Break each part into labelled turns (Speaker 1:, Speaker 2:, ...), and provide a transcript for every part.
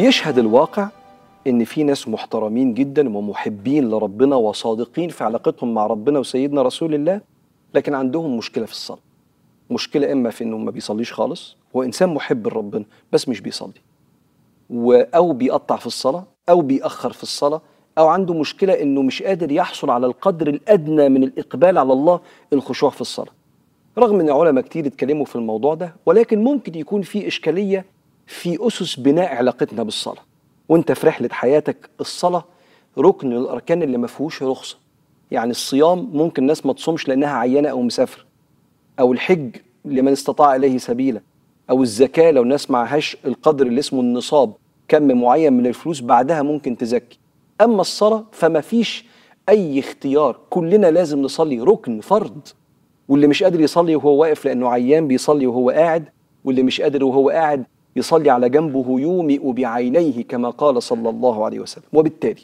Speaker 1: بيشهد الواقع ان في ناس محترمين جدا ومحبين لربنا وصادقين في علاقتهم مع ربنا وسيدنا رسول الله لكن عندهم مشكله في الصلاه مشكله اما في انه ما بيصليش خالص هو انسان محب لربنا بس مش بيصلي او بيقطع في الصلاه او بيأخر في الصلاه او عنده مشكله انه مش قادر يحصل على القدر الادنى من الاقبال على الله الخشوع في الصلاه رغم ان علماء كتير اتكلموا في الموضوع ده ولكن ممكن يكون في اشكاليه في أسس بناء علاقتنا بالصلاة وانت في رحلة حياتك الصلاة ركن من الأركان اللي ما فيهوش رخصة يعني الصيام ممكن ناس ما تصومش لأنها عيانة أو مسافر أو الحج لمن استطاع إليه سبيلا أو الزكاة لو ناس معهاش القدر اللي اسمه النصاب كم معين من الفلوس بعدها ممكن تزكي أما الصلاة فما فيش أي اختيار كلنا لازم نصلي ركن فرض واللي مش قادر يصلي وهو واقف لأنه عيان بيصلي وهو قاعد واللي مش قادر وهو قاعد يصلي على جنبه يومئ بعينيه كما قال صلى الله عليه وسلم وبالتالي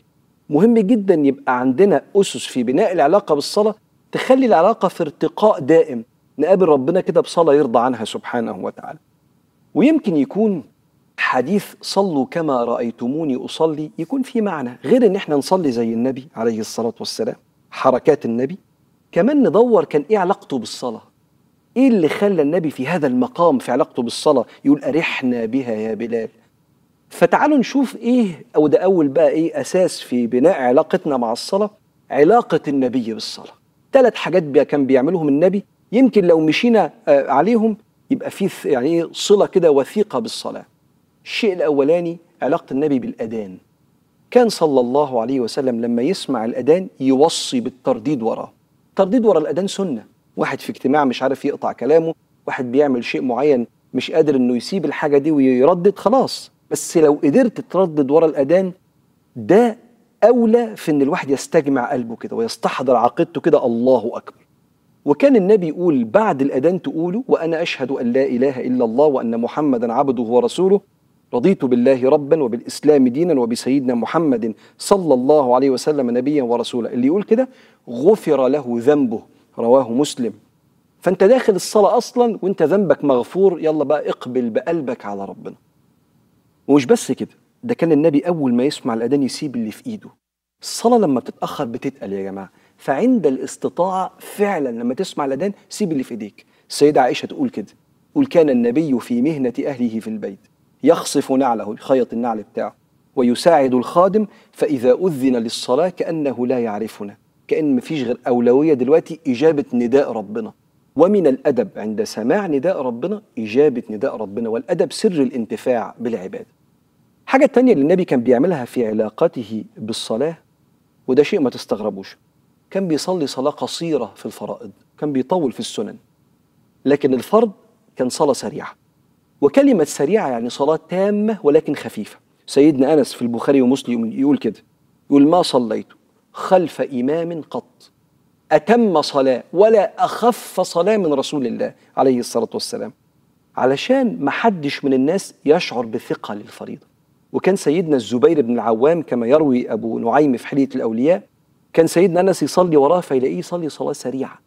Speaker 1: مهم جدا يبقى عندنا أسس في بناء العلاقة بالصلاة تخلي العلاقة في ارتقاء دائم نقابل ربنا كده بصلاة يرضى عنها سبحانه وتعالى ويمكن يكون حديث صلوا كما رأيتموني أصلي يكون في معنى غير إن احنا نصلي زي النبي عليه الصلاة والسلام حركات النبي كمان ندور كان إيه علاقته بالصلاة ايه اللي خلى النبي في هذا المقام في علاقته بالصلاه يقول ارحنا بها يا بلال فتعالوا نشوف ايه او ده اول بقى ايه اساس في بناء علاقتنا مع الصلاه علاقه النبي بالصلاه ثلاث حاجات كان بيعملهم النبي يمكن لو مشينا آه، عليهم يبقى في يعني ايه صله كده وثيقه بالصلاه الشيء الاولاني علاقه النبي بالاذان كان صلى الله عليه وسلم لما يسمع الاذان يوصي بالترديد وراه ترديد ورا الاذان سنه واحد في اجتماع مش عارف يقطع كلامه واحد بيعمل شيء معين مش قادر انه يسيب الحاجه دي ويردد خلاص بس لو قدرت تردد ورا الاذان ده اولى في ان الواحد يستجمع قلبه كده ويستحضر عقيدته كده الله اكبر وكان النبي يقول بعد الاذان تقولوا وانا اشهد ان لا اله الا الله وان محمدا عبده ورسوله رضيت بالله ربا وبالاسلام دينا وبسيدنا محمد صلى الله عليه وسلم نبيا ورسولا اللي يقول كده غفر له ذنبه رواه مسلم فانت داخل الصلاه اصلا وانت ذنبك مغفور يلا بقى اقبل بقلبك على ربنا ومش بس كده ده كان النبي اول ما يسمع الاذان يسيب اللي في ايده الصلاه لما بتتاخر بتتقل يا جماعه فعند الاستطاعه فعلا لما تسمع الاذان سيب اللي في ايديك السيده عائشه تقول كده قل كان النبي في مهنه اهله في البيت يخصف نعله يخيط النعل بتاعه ويساعد الخادم فاذا اذن للصلاه كانه لا يعرفنا كأن مفيش غير أولوية دلوقتي إجابة نداء ربنا ومن الأدب عند سماع نداء ربنا إجابة نداء ربنا والأدب سر الانتفاع بالعبادة حاجة تانية اللي النبي كان بيعملها في علاقته بالصلاة وده شيء ما تستغربوش كان بيصلي صلاة قصيرة في الفرائض كان بيطول في السنن لكن الفرض كان صلاة سريعة وكلمة سريعة يعني صلاة تامة ولكن خفيفة سيدنا أنس في البخاري ومسلم يقول كده يقول ما صليت خلف إمام قط أتم صلاة ولا أخف صلاة من رسول الله عليه الصلاة والسلام علشان ما حدش من الناس يشعر بثقة للفريضة وكان سيدنا الزبير بن العوام كما يروي أبو نعيم في حلية الأولياء كان سيدنا أنس يصلي وراه فيلاقيه يصلي صلاة سريعة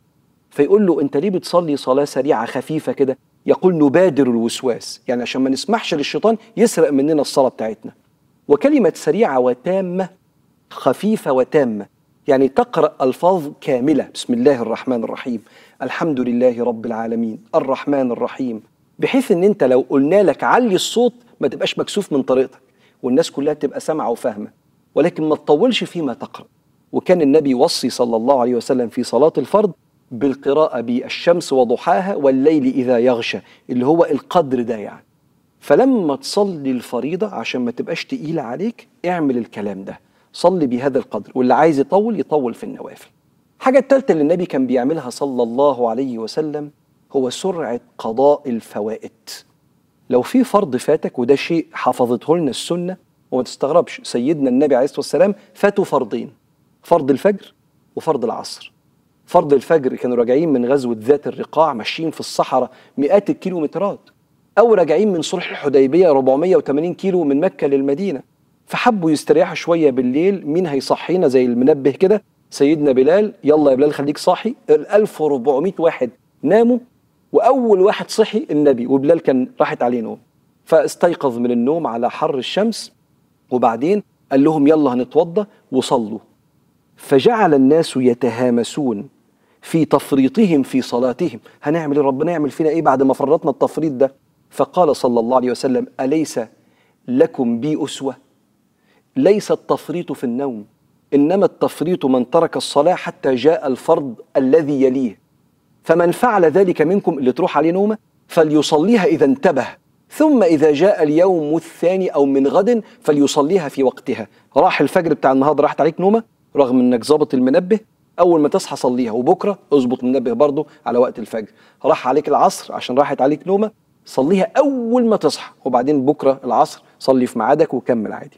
Speaker 1: فيقول له أنت ليه بتصلي صلاة سريعة خفيفة كده يقول نبادر الوسواس يعني عشان ما نسمحش للشيطان يسرق مننا الصلاة بتاعتنا وكلمة سريعة وتامة خفيفة وتامة يعني تقرأ ألفاظ كاملة بسم الله الرحمن الرحيم الحمد لله رب العالمين الرحمن الرحيم بحيث ان انت لو قلنا لك علي الصوت ما تبقاش مكسوف من طريقتك والناس كلها تبقى سامعة وفاهمة ولكن ما تطولش فيما تقرأ وكان النبي يوصي صلى الله عليه وسلم في صلاة الفرض بالقراءة بالشمس وضحاها والليل إذا يغشى اللي هو القدر ده يعني فلما تصلي الفريضة عشان ما تبقاش تقيلة عليك اعمل الكلام ده صلي بهذا القدر واللي عايز يطول يطول في النوافل الحاجة الثالثة اللي النبي كان بيعملها صلى الله عليه وسلم هو سرعة قضاء الفوائد لو في فرض فاتك وده شيء حفظته لنا السنة وما تستغربش سيدنا النبي عليه الصلاة والسلام فاتوا فرضين فرض الفجر وفرض العصر فرض الفجر كانوا راجعين من غزوة ذات الرقاع ماشيين في الصحراء مئات الكيلومترات أو راجعين من صلح الحديبية 480 كيلو من مكة للمدينة فحبوا يستريحوا شويه بالليل مين هيصحينا زي المنبه كده سيدنا بلال يلا يا بلال خليك صاحي ال 1400 واحد ناموا واول واحد صحي النبي وبلال كان راحت عليه نوم فاستيقظ من النوم على حر الشمس وبعدين قال لهم يلا هنتوضى وصلوا فجعل الناس يتهامسون في تفريطهم في صلاتهم هنعمل ايه ربنا يعمل فينا ايه بعد ما فرطنا التفريط ده فقال صلى الله عليه وسلم اليس لكم بي اسوه ليس التفريط في النوم انما التفريط من ترك الصلاه حتى جاء الفرض الذي يليه فمن فعل ذلك منكم اللي تروح عليه نومه فليصليها اذا انتبه ثم اذا جاء اليوم الثاني او من غد فليصليها في وقتها راح الفجر بتاع النهارده راحت عليك نومه رغم انك ظابط المنبه اول ما تصحى صليها وبكره اظبط منبه برضه على وقت الفجر راح عليك العصر عشان راحت عليك نومه صليها اول ما تصحى وبعدين بكره العصر صلي في ميعادك وكمل عادي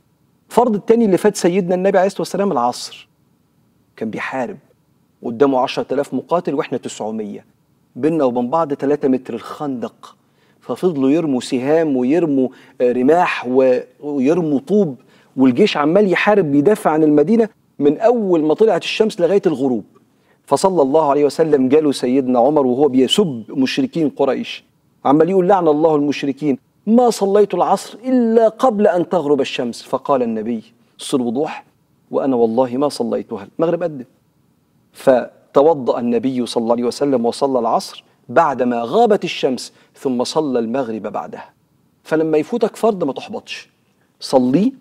Speaker 1: الفرض الثاني اللي فات سيدنا النبي عليه الصلاه والسلام العصر كان بيحارب قدامه 10000 مقاتل واحنا 900 بينا وبين بعض 3 متر الخندق ففضلوا يرموا سهام ويرموا آه، رماح ويرموا طوب والجيش عمال يحارب بيدافع عن المدينه من اول ما طلعت الشمس لغايه الغروب فصلى الله عليه وسلم جاله سيدنا عمر وهو بيسب مشركين قريش عمال يقول لعن الله المشركين ما صليت العصر إلا قبل أن تغرب الشمس فقال النبي الصوت الوضوح وأنا والله ما صليتها المغرب قدم فتوضأ النبي صلى الله عليه وسلم وصلى العصر بعدما غابت الشمس ثم صلى المغرب بعدها فلما يفوتك فرض ما تحبطش صلي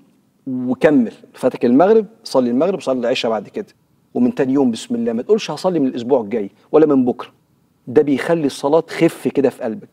Speaker 1: وكمل فاتك المغرب صلي المغرب صلي العشاء بعد كده ومن تاني يوم بسم الله ما تقولش هصلي من الاسبوع الجاي ولا من بكره ده بيخلي الصلاه خف كده في قلبك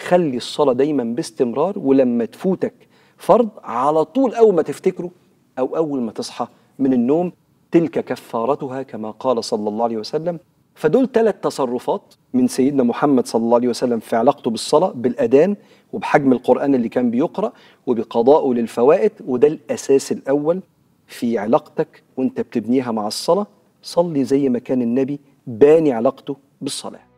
Speaker 1: خلي الصلاه دايما باستمرار ولما تفوتك فرض على طول اول ما تفتكره او اول ما تصحى من النوم تلك كفارتها كما قال صلى الله عليه وسلم فدول ثلاث تصرفات من سيدنا محمد صلى الله عليه وسلم في علاقته بالصلاه بالاذان وبحجم القران اللي كان بيقرا وبقضائه للفوائد وده الاساس الاول في علاقتك وانت بتبنيها مع الصلاه صلي زي ما كان النبي باني علاقته بالصلاه